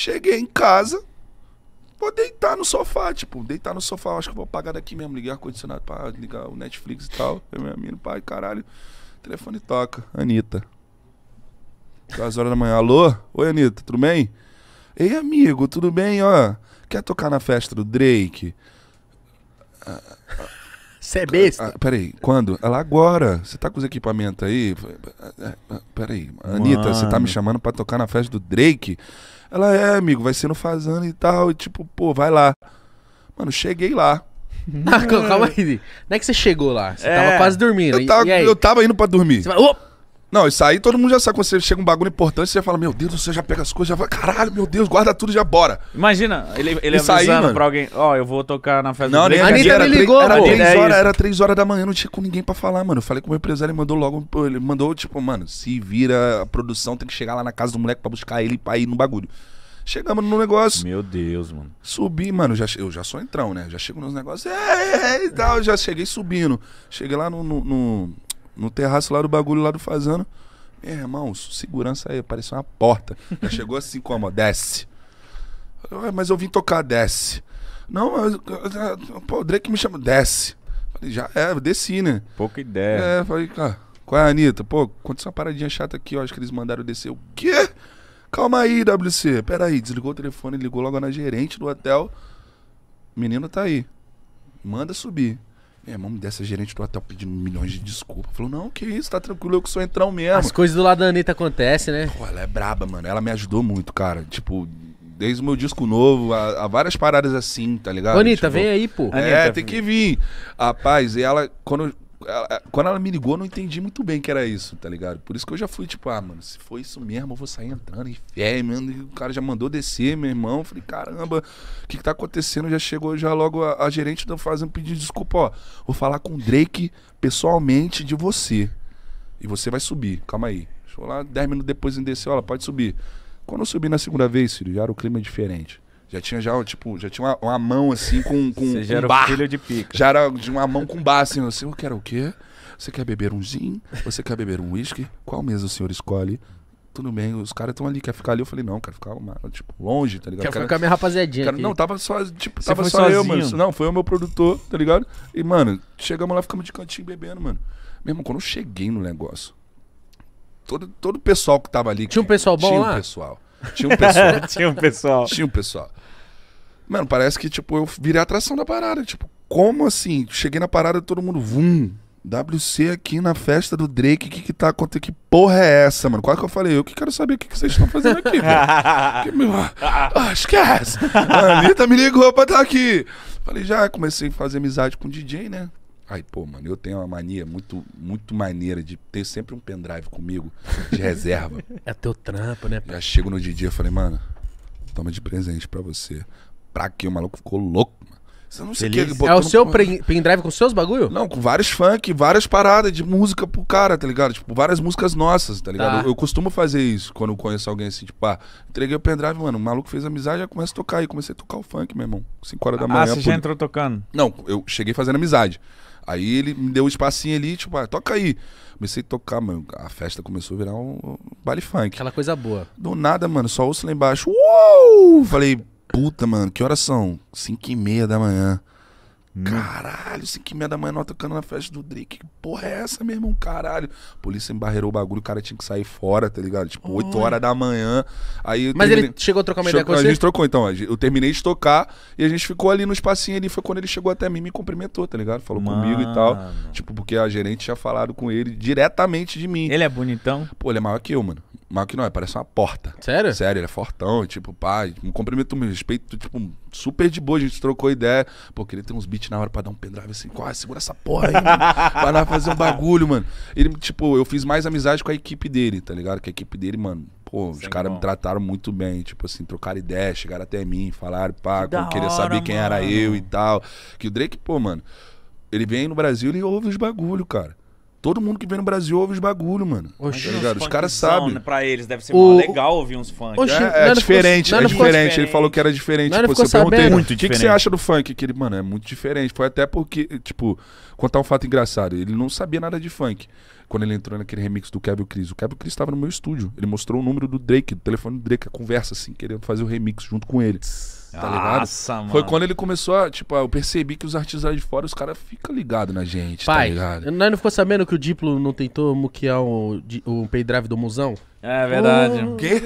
Cheguei em casa, vou deitar no sofá, tipo, deitar no sofá, acho que vou apagar daqui mesmo, ligar o condicionado pra ligar o Netflix e tal. Eu minha mina, pai, caralho. telefone toca, Anitta. Duas horas da manhã, alô? Oi, Anitta, tudo bem? Ei, amigo, tudo bem, ó? Quer tocar na festa do Drake? Ah, ah você é besta? Ah, peraí, quando? Ela, agora. Você tá com os equipamentos aí? Peraí, Anitta, você tá me chamando pra tocar na festa do Drake? Ela, é, amigo, vai ser no Fazano e tal. E tipo, pô, vai lá. Mano, cheguei lá. Não, calma aí. Não é que você chegou lá. Você é. tava quase dormindo. Eu tava, eu tava indo pra dormir. Você vai, opa! Não, isso aí todo mundo já sabe. Quando você chega um bagulho importante, você já fala, meu Deus, você já pega as coisas, já vai caralho, meu Deus, guarda tudo e já bora. Imagina, ele, ele avisando aí, pra alguém, ó, oh, eu vou tocar na festa não, do Não, Anitta me ligou, era, Três, era, três horas, era três horas da manhã, não tinha com ninguém pra falar, mano. Eu falei com o meu empresário, ele mandou logo, ele mandou, tipo, mano, se vira a produção, tem que chegar lá na casa do moleque pra buscar ele pra ir no bagulho. Chegamos no negócio. Meu Deus, mano. Subi, mano, já, eu já sou entrão, né? Já chego nos negócios, é, é, é, e tal, já cheguei subindo. Cheguei lá no, no, no no terraço lá do bagulho lá do Fazano. Meu irmão, segurança aí, apareceu uma porta. Já chegou assim como? Desce. Falei, mas eu vim tocar, desce. Não, mas. Pô, o Drake me chama, desce. Falei, já é, desci, né? Pouca ideia. É, falei, cara, ah, qual é, a Anitta? Pô, aconteceu uma paradinha chata aqui, ó. Acho que eles mandaram descer. O quê? Calma aí, WC. Pera aí, desligou o telefone, ligou logo na gerente do hotel. Menino tá aí. Manda subir. É, mama dessa gerente do hotel pedindo milhões de desculpas. Falou, não, que isso, tá tranquilo, eu que sou entrão mesmo. As coisas do lado da Anitta acontecem, né? Pô, ela é braba, mano. Ela me ajudou muito, cara. Tipo, desde o meu disco novo, há várias paradas assim, tá ligado? Anitta, tipo, vem aí, pô. É, Anitta, tem que vir. Rapaz, e ela, quando é, quando ela me ligou, eu não entendi muito bem que era isso, tá ligado? Por isso que eu já fui, tipo, ah, mano, se for isso mesmo, eu vou sair entrando em fé, mano. E o cara já mandou descer, meu irmão. Eu falei, caramba, o que, que tá acontecendo? Já chegou já logo a, a gerente do então, fazendo pedir desculpa, ó. Vou falar com o Drake pessoalmente de você. E você vai subir, calma aí. eu lá, 10 minutos depois em descer, ela pode subir. Quando eu subi na segunda vez, filho, já era o clima diferente. Já tinha já, tipo, já tinha uma, uma mão assim com, com, Você já com era bar. filho de pica. Já era de uma mão com bar, assim, assim, eu quero o quê? Você quer beber um gin? Você quer beber um whisky? Qual mesa o senhor escolhe? Tudo bem, os caras estão ali, quer ficar ali? Eu falei, não, quero ficar uma, tipo, longe, tá ligado? Quer cara, ficar com a minha rapaziadinha. Cara, aqui. não, tava só, tipo, Você tava só sozinho? eu, mano. Não, foi o meu produtor, tá ligado? E, mano, chegamos lá, ficamos de cantinho bebendo, mano. Mesmo quando eu cheguei no negócio, todo, todo o pessoal que tava ali. Tinha um pessoal bom tinha lá? Tinha um pessoal. Tinha um pessoal. tinha um pessoal. tinha um pessoal. Mano, parece que, tipo, eu virei a atração da parada. Tipo, como assim? Cheguei na parada todo mundo, vum, WC aqui na festa do Drake, que que tá acontecendo? Que porra é essa, mano? Quase é que eu falei, eu que quero saber o que, que vocês estão fazendo aqui, velho. que, meu, ah, esquece! A Anitta me ligou pra estar tá aqui. Falei, já comecei a fazer amizade com o DJ, né? Aí, pô, mano, eu tenho uma mania muito, muito maneira de ter sempre um pendrive comigo de reserva. É teu trampo, né? Pô? Já chego no DJ e falei, mano, toma de presente pra você comprar O maluco ficou louco. Mano. Você não sei que, É o seu pendrive com seus bagulho? Não, com vários funk, várias paradas de música pro cara, tá ligado? Tipo, várias músicas nossas, tá ligado? Tá. Eu, eu, costumo fazer isso quando eu conheço alguém assim, tipo, ah, entreguei o pendrive, mano, o maluco fez amizade, já começa a tocar. E comecei a tocar o funk, meu irmão. 5 horas da ah, manhã. Ah, você por... já entrou tocando? Não, eu cheguei fazendo amizade. Aí ele me deu um espacinho ali, tipo, ah, toca aí. Comecei a tocar, mano. A festa começou a virar um baile funk. Aquela coisa boa. Do nada, mano, só ouço lá embaixo. Uou! Falei, puta, mano, que horas são? 5 e meia da manhã. Hum. Caralho, 5 e meia da manhã nós tocando na festa do Drake. Que porra é essa, meu irmão? Caralho. A polícia embarreirou o bagulho, o cara tinha que sair fora, tá ligado? Tipo, Oi. 8 horas da manhã. Aí Mas terminei... ele chegou a trocar uma ideia Chegou... com você? A gente trocou, então. Eu terminei de tocar e a gente ficou ali no espacinho ali. Foi quando ele chegou até mim e me cumprimentou, tá ligado? Falou mano. comigo e tal. Tipo, porque a gerente tinha falado com ele diretamente de mim. Ele é bonitão? Pô, ele é maior que eu, mano. Maior que não é, parece uma porta. Sério? Sério, ele é fortão, tipo, pá, um cumprimento, um respeito, tipo, super de boa, a gente trocou ideia. Pô, queria ter uns beats na hora pra dar um pendrive assim, quase, segura essa porra aí, mano. Vai lá fazer um bagulho, mano. Ele, tipo, eu fiz mais amizade com a equipe dele, tá ligado? Que a equipe dele, mano, pô, Sem os é caras me trataram muito bem, tipo assim, trocaram ideia, chegaram até mim, falaram, pá, que queria hora, saber quem mano. era eu e tal. Que o Drake, pô, mano, ele vem no Brasil e ouve os bagulho, cara. Todo mundo que vem no Brasil ouve os bagulho, mano. Oxi. Tá Os caras né, sabem. Pra eles deve ser o... legal ouvir uns funk. Oxi, é, é diferente, é ficou, é diferente. diferente. Ele falou que era diferente. Nana você perguntei, muito o que, que, você acha do funk? Que ele, mano, é muito diferente. Foi até porque, tipo, contar um fato engraçado. Ele não sabia nada de funk quando ele entrou naquele remix do Kevin Cris. O Kevin Cris estava no meu estúdio. Ele mostrou o número do Drake, do telefone do Drake, a conversa, assim, querendo fazer o remix junto com ele. Tá ligado? Nossa, mano. Foi quando ele começou a, tipo, eu percebi que os artistas de fora, os caras ficam ligados na gente, tá Pai, tá ligado? Nós não ficou sabendo que o Diplo não tentou muquear o, o pendrive do Musão? É verdade. O oh. quê?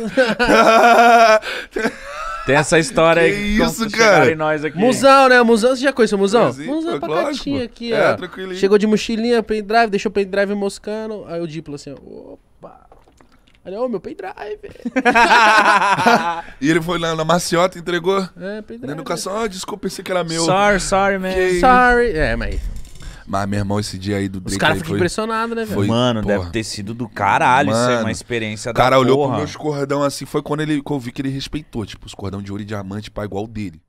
Tem essa história que aí. Que isso, cara. Nós aqui. Musão, né? Musão, você já conheceu o Musão? Conheci, Musão pra pacatinho aqui, é, ó. Tranquilinho. Chegou de mochilinha, pendrive, deixou o pendrive moscando. Aí o Diplo assim, ó. opa. Aí, ô, meu pendrive. e ele foi lá na maciota, e entregou. É, pendrive. Na educação, ah, desculpa, pensei que era meu. Sorry, sorry, man. Que... Sorry. É, mas mas, meu irmão, esse dia aí do Drake. Os caras ficam impressionados, né, velho? Mano, porra. deve ter sido do caralho Mano, isso aí, uma experiência o cara olhou pro meus cordão assim, foi quando ele, que eu vi que ele respeitou, tipo, os cordão de ouro e diamante, pá, igual o dele.